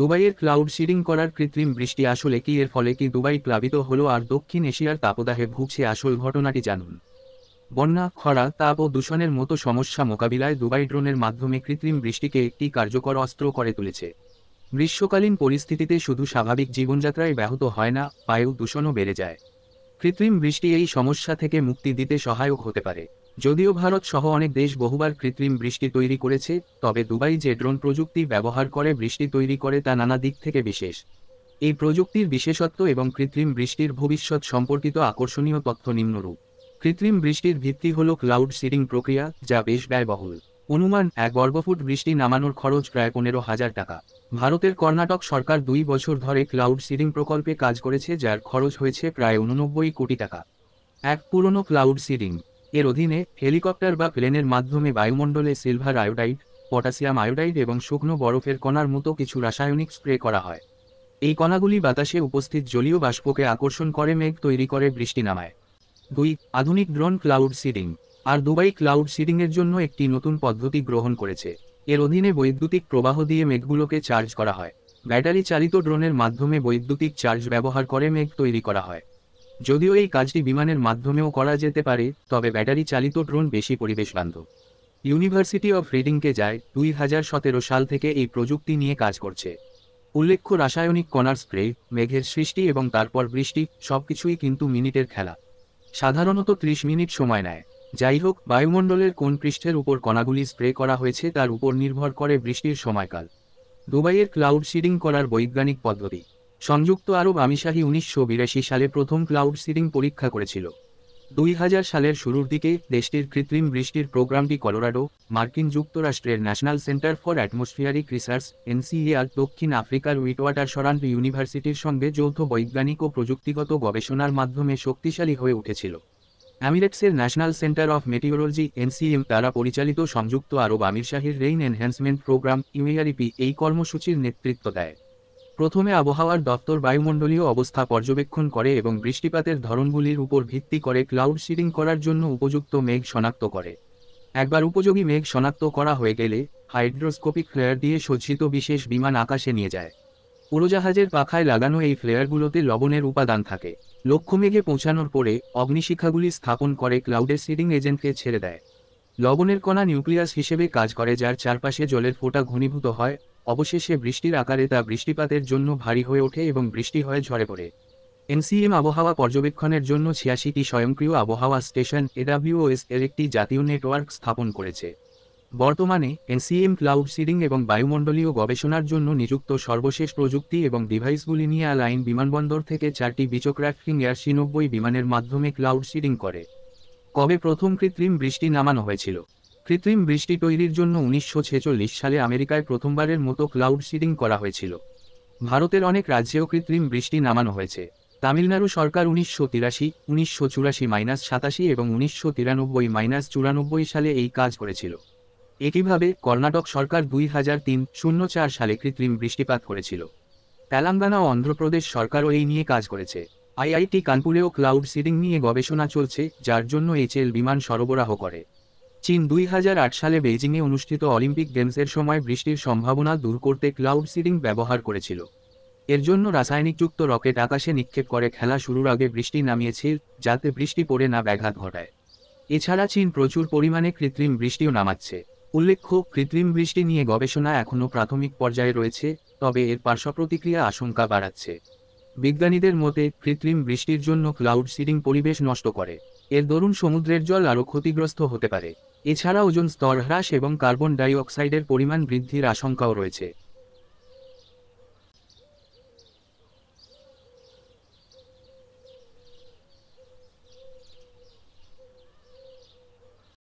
দুবাইয়ের cloud seeding করার কৃত্রিম বৃষ্টি আসলে কি এর ফলে কি দুবাই প্লাবিত হলো আর দক্ষিণ এশিয়ার তাপদাহে ভুগছে আসল ঘটনাটি জানুন বন্যা খরা তাপ ও দূষণের মতো সমস্যা মোকাবিলায় দুবাই ড্রোনের মাধ্যমে কৃত্রিম বৃষ্টিকে একটি কার্যকর অস্ত্র করে তুলেছে গ্রীষ্মকালীন পরিস্থিতিতে শুধু স্বাভাবিক জীবনযাত্রায় ব্যাহত হয় না বায়ু দূষণও বেড়ে যায় কৃত্রিম বৃষ্টি এই সমস্যা থেকে মুক্তি দিতে সহায়ক হতে পারে যদিও ভারত সহ অনেক দেশ বহুবার কৃত্রিম বৃষ্টি তৈরি করেছে তবে দুবাই যে ড্রোন প্রযুক্তি ব্যবহার করে বৃষ্টি তৈরি করে তা নানা দিক থেকে বিশেষ এই প্রযুক্তির বিশেষত্ব এবং কৃত্রিম বৃষ্টির ভবিষ্যৎ সম্পর্কিত আকর্ষণীয় তথ্য নিম্নরূপ কৃত্রিম বৃষ্টির ভিত্তি হল ক্লাউড সিডিং প্রক্রিয়া যা বেশ ব্যয়বহুল অনুমান এক বর্গফুট বৃষ্টি নামানোর খরচ প্রায় পনেরো হাজার টাকা ভারতের কর্ণাটক সরকার দুই বছর ধরে ক্লাউড সিডিং প্রকল্পে কাজ করেছে যার খরচ হয়েছে প্রায় উননব্বই কোটি টাকা এক পুরনো ক্লাউড সিডিং এর অধীনে হেলিকপ্টার বা প্লেনের মাধ্যমে বায়ুমণ্ডলে সিলভার আয়োডাইড পটাশিয়াম আয়োডাইড এবং শুকনো বরফের কণার মতো কিছু রাসায়নিক স্প্রে করা হয় এই কণাগুলি বাতাসে উপস্থিত জলীয় বাষ্পকে আকর্ষণ করে মেঘ তৈরি করে বৃষ্টি নামায় দুই আধুনিক ড্রোন ক্লাউড সিডিং আর দুবাই ক্লাউড সিডিংয়ের জন্য একটি নতুন পদ্ধতি গ্রহণ করেছে এর অধীনে বৈদ্যুতিক প্রবাহ দিয়ে মেঘগুলোকে চার্জ করা হয় ব্যাটারি চালিত ড্রোনের মাধ্যমে বৈদ্যুতিক চার্জ ব্যবহার করে মেঘ তৈরি করা হয় যদিও এই কাজটি বিমানের মাধ্যমেও করা যেতে পারে তবে ব্যাটারি চালিত ড্রোন বেশি পরিবেশবান্ধব ইউনিভার্সিটি অফ রিডিংকে যায় দুই হাজার সতেরো সাল থেকে এই প্রযুক্তি নিয়ে কাজ করছে উল্লেখ্য রাসায়নিক কণার স্প্রে মেঘের সৃষ্টি এবং তারপর বৃষ্টি সবকিছুই কিন্তু মিনিটের খেলা সাধারণত ত্রিশ মিনিট সময় নেয় যাই হোক বায়ুমণ্ডলের কোন পৃষ্ঠের উপর কণাগুলি স্প্রে করা হয়েছে তার উপর নির্ভর করে বৃষ্টির সময়কাল দুবাইয়ের ক্লাউড সিডিং করার বৈজ্ঞানিক পদ্ধতি সংযুক্ত আরব আমিশাহী উনিশশো বিরাশি সালে প্রথম ক্লাউড সিডিং পরীক্ষা করেছিল দুই হাজার সালের শুরুর দিকে দেশটির কৃত্রিম বৃষ্টির প্রোগ্রামটি কলোরাডো মার্কিন যুক্তরাষ্ট্রের national centre for atmospheric research NCAR দক্ষিণ আফ্রিকার উইটওয়াটার সরান্ট ইউনিভার্সিটির সঙ্গে যৌথ বৈজ্ঞানিক ও প্রযুক্তিগত গবেষণার মাধ্যমে শক্তিশালী হয়ে উঠেছিল অ্যামিরেটসের national centre of meteorology NCM দ্বারা পরিচালিত সংযুক্ত আরব আমির রেইন এনহ্যান্সমেন্ট প্রোগ্রাম ইউএআরপি এই কর্মসূচির নেতৃত্ব দেয় প্রথমে আবহাওয়ার দপ্তর বায়ুমণ্ডলীয় অবস্থা পর্যবেক্ষণ করে এবং বৃষ্টিপাতের ধরনগুলির উপর ভিত্তি করে ক্লাউড সিডিং করার জন্য উপযুক্ত মেঘ শনাক্ত করে একবার উপযোগী মেঘ শনাক্ত করা হয়ে গেলে হাইড্রোস্কোপিক ফ্লেয়ার দিয়ে সজ্জিত বিশেষ বিমান আকাশে নিয়ে যায় উড়োজাহাজের পাখায় লাগানো এই ফ্লেয়ারগুলোতে লবণের উপাদান থাকে লক্ষ্যমেঘে পৌঁছানোর পরে অগ্নিশিক্ষাগুলি স্থাপন করে ক্লাউডে সিডিং এজেন্টকে ছেড়ে দেয় লবণের কণা নিউক্লিয়াস হিসেবে কাজ করে যার চারপাশে জলের ফোঁটা ঘনীভূত হয় অবশেষে বৃষ্টির আকারে তা বৃষ্টিপাতের জন্য ভারী হয়ে ওঠে এবং বৃষ্টি হয়ে ঝরে পড়ে এনসিএম আবহাওয়া পর্যবেক্ষণের জন্য ছিয়াশিটি স্বয়ংক্রিয় আবহাওয়া স্টেশন এডাব্লিউএস এর একটি জাতীয় নেটওয়ার্ক স্থাপন করেছে বর্তমানে এনসিএম ক্লাউড সিডিং এবং বায়ুমণ্ডলীয় গবেষণার জন্য নিযুক্ত সর্বশেষ প্রযুক্তি এবং ডিভাইসগুলি নিয়ে লাইন বিমানবন্দর থেকে চারটি বিচোক্রাফটিং এয়ারশিনব্বই বিমানের মাধ্যমে ক্লাউড সিডিং করে কবে প্রথম কৃত্রিম বৃষ্টি নামানো হয়েছিল কৃত্রিম বৃষ্টি তৈরির জন্য উনিশশো সালে আমেরিকায় প্রথমবারের মতো ক্লাউড সিডিং করা হয়েছিল ভারতের অনেক রাজ্যেও কৃত্রিম বৃষ্টি নামানো হয়েছে তামিলনাড়ু সরকার উনিশশো তিরাশি উনিশশো চুরাশি মাইনাস সাতাশি এবং উনিশশো তিরানব্বই মাইনাস চুরানব্বই সালে এই কাজ করেছিল একইভাবে কর্ণাটক সরকার দুই হাজার তিন শূন্য চার সালে কৃত্রিম বৃষ্টিপাত করেছিল তেলাঙ্গানা ও অন্ধ্রপ্রদেশ সরকারও এই নিয়ে কাজ করেছে আইআইটি কানপুরেও ক্লাউড সিডিং নিয়ে গবেষণা চলছে যার জন্য এইচএল বিমান সরবরাহ করে চীন দুই সালে বেইজিংয়ে অনুষ্ঠিত অলিম্পিক গেমসের সময় বৃষ্টির সম্ভাবনা দূর করতে ক্লাউড সিডিং ব্যবহার করেছিল এর জন্য রাসায়নিকযুক্ত রকেট আকাশে নিক্ষেপ করে খেলা শুরুর আগে বৃষ্টি নামিয়েছিল যাতে বৃষ্টি পড়ে না ব্যাঘাত ঘটায় এছাড়া চীন প্রচুর পরিমাণে কৃত্রিম বৃষ্টিও নামাচ্ছে উল্লেখ্য কৃত্রিম বৃষ্টি নিয়ে গবেষণা এখনও প্রাথমিক পর্যায়ে রয়েছে তবে এর পার্শ্ব প্রতিক্রিয়া আশঙ্কা বাড়াচ্ছে বিজ্ঞানীদের মতে কৃত্রিম বৃষ্টির জন্য ক্লাউড সিডিং পরিবেশ নষ্ট করে এর দরুন সমুদ্রের জল আরও ক্ষতিগ্রস্ত হতে পারে এছাড়া ওজন স্তর হ্রাস এবং কার্বন ডাইঅক্সাইডের পরিমাণ বৃদ্ধির আশঙ্কাও রয়েছে